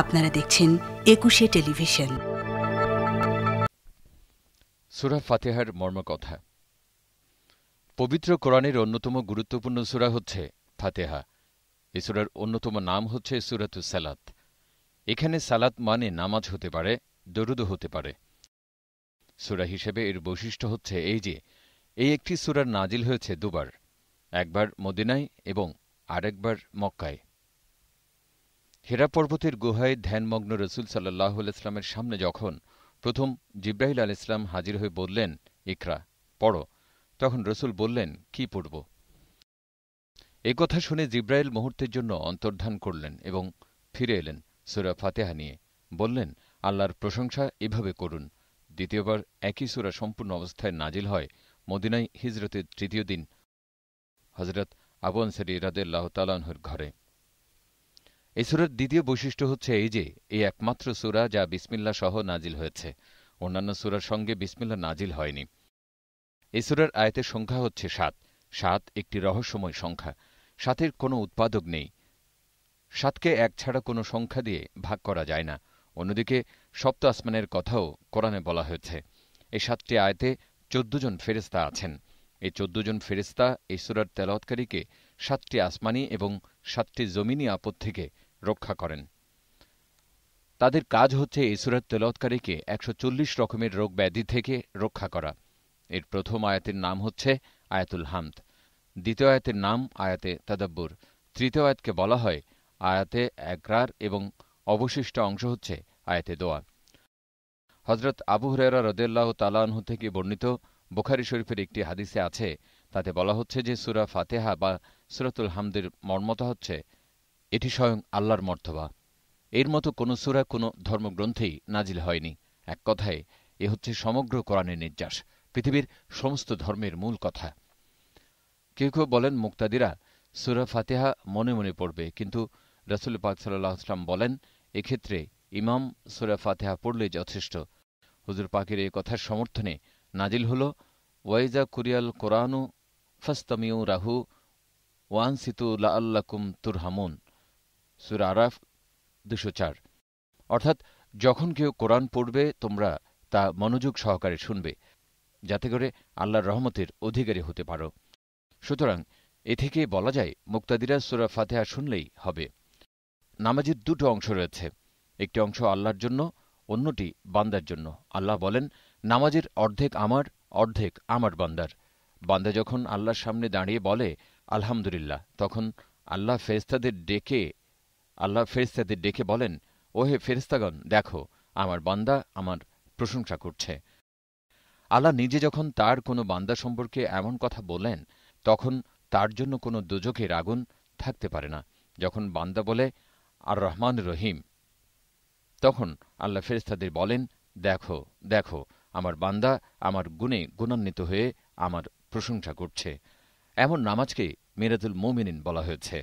আপনারা দেখছেন একুশে টেলিভিশন সুরা ফাতেহার মর্মকথা পবিত্র কোরআনের অন্যতম গুরুত্বপূর্ণ সুরা হচ্ছে ফাতেহা এ সুরার অন্যতম নাম হচ্ছে সুরাতু সালাত এখানে সালাত মানে নামাজ হতে পারে দরুদ হতে পারে সুরা হিসেবে এর বৈশিষ্ট্য হচ্ছে এই যে এই একটি সুরার নাজিল হয়েছে দুবার একবার মদিনায় এবং আরেকবার মক্কায় হেরা পর্বতের গুহায় ধ্যানমগ্ন রসুল সাল্লাহ ইসলামের সামনে যখন প্রথম জিব্রাহিল আল ইসলাম হাজির হয়ে বললেন ইকরা পড়ো তখন রসুল বললেন কি পড়ব এ কথা শুনে জিব্রাইল মুহূর্তের জন্য অন্তর্ধান করলেন এবং ফিরে এলেন সুরা ফাতেহা নিয়ে বললেন আল্লাহর প্রশংসা এভাবে করুন দ্বিতীয়বার একই সুরা সম্পূর্ণ অবস্থায় নাজিল হয় মদিনায় হিজরতের তৃতীয় দিন হজরত আবু আনসারি রাদে আল্লাহ ঘরে এই সুরার দ্বিতীয় বৈশিষ্ট্য হচ্ছে এই যে এই একমাত্র সুরা যা বিসমিল্লা সহ নাজিল হয়েছে অন্যান্য সুরার সঙ্গে বিসমিল্লা নাজিল হয়নি এই সুরার আয়তের সংখ্যা হচ্ছে সাত সাত একটি রহস্যময় সংখ্যা সাতের কোনো উৎপাদক নেই সাতকে এক ছাড়া কোনো সংখ্যা দিয়ে ভাগ করা যায় না অন্যদিকে সপ্ত আসমানের কথাও কোরআনে বলা হয়েছে এই সাতটি আয়তে চোদ্দ জন ফেরিস্তা আছেন এই চোদ্দ জন ফেরিস্তা এই সুরার তেলৎকারীকে সাতটি আসমানি এবং সাতটি জমিনী আপদ থেকে রক্ষা করেন তাদের কাজ হচ্ছে এই সুরাত তেলতকারীকে একশো রকমের রোগ ব্যাধি থেকে রক্ষা করা এর প্রথম আয়াতের নাম হচ্ছে আয়াতুল হামদ দ্বিতীয় আয়াতের নাম আয়াতে তাদাব্বুর তৃতীয় আয়াতকে বলা হয় আয়াতে একরার এবং অবশিষ্ট অংশ হচ্ছে আয়াতে দোয়া হজরত আবু হরেরা রদেল্লাহ তালাহ থেকে বর্ণিত বোখারি শরীফের একটি হাদিসে আছে তাতে বলা হচ্ছে যে সুরা ফাতেহা বা সুরাতুল হামদের মর্মতা হচ্ছে এটি স্বয়ং আল্লাহর মর্তবা এর মতো কোনো সুরা কোনো ধর্মগ্রন্থেই নাজিল হয়নি এক কথায় এ হচ্ছে সমগ্র কোরআনের নির্যাস পৃথিবীর সমস্ত ধর্মের মূল কথা কেউ কেউ বলেন মুক্তাদিরা সুরা ফাতেহা মনে মনে পড়বে কিন্তু রাসুল পাক সাল্লাহ আসলাম বলেন এক্ষেত্রে ইমাম সুরা ফাতেহা পড়লে যথেষ্ট হুজুর পাকের এই কথার সমর্থনে নাজিল হল ওয়াইজা কুরিয়াল কোরআনু ফাস্তামিউ রাহু ওয়ানসিতু লাআল্লাকুম তুরহামুন সুর আরাফ দুশো চার অর্থাৎ যখন কেউ কোরআন পড়বে তোমরা তা মনোযোগ সহকারে শুনবে যাতে করে আল্লাহর রহমতের অধিকারী হতে পারো সুতরাং এ থেকে বলা যায় মুক্তাদিরা সুরা ফাতেহা শুনলেই হবে নামাজের দুটো অংশ রয়েছে একটি অংশ আল্লাহর জন্য অন্যটি বান্দার জন্য আল্লাহ বলেন নামাজের অর্ধেক আমার অর্ধেক আমার বান্দার বান্দা যখন আল্লাহর সামনে দাঁড়িয়ে বলে আলহামদুলিল্লাহ তখন আল্লাহ ফেরিস্তাদের ডেকে আল্লাহ ফেরিস্তাদের ডেকে বলেন ওহে ফেরিস্তাগণ দেখো আমার বান্দা আমার প্রশংসা করছে আল্লাহ নিজে যখন তার কোনো বান্দা সম্পর্কে এমন কথা বলেন তখন তার জন্য কোনো দুজকের আগুন থাকতে পারে না যখন বান্দা বলে আর রহমান রহিম তখন আল্লাহ ফেরিস্তাদের বলেন দেখো দেখো আমার বান্দা আমার গুণে গুণান্বিত হয়ে আমার প্রশংসা করছে এমন নামাজকে মেরাতুল মোমিনিন বলা হয়েছে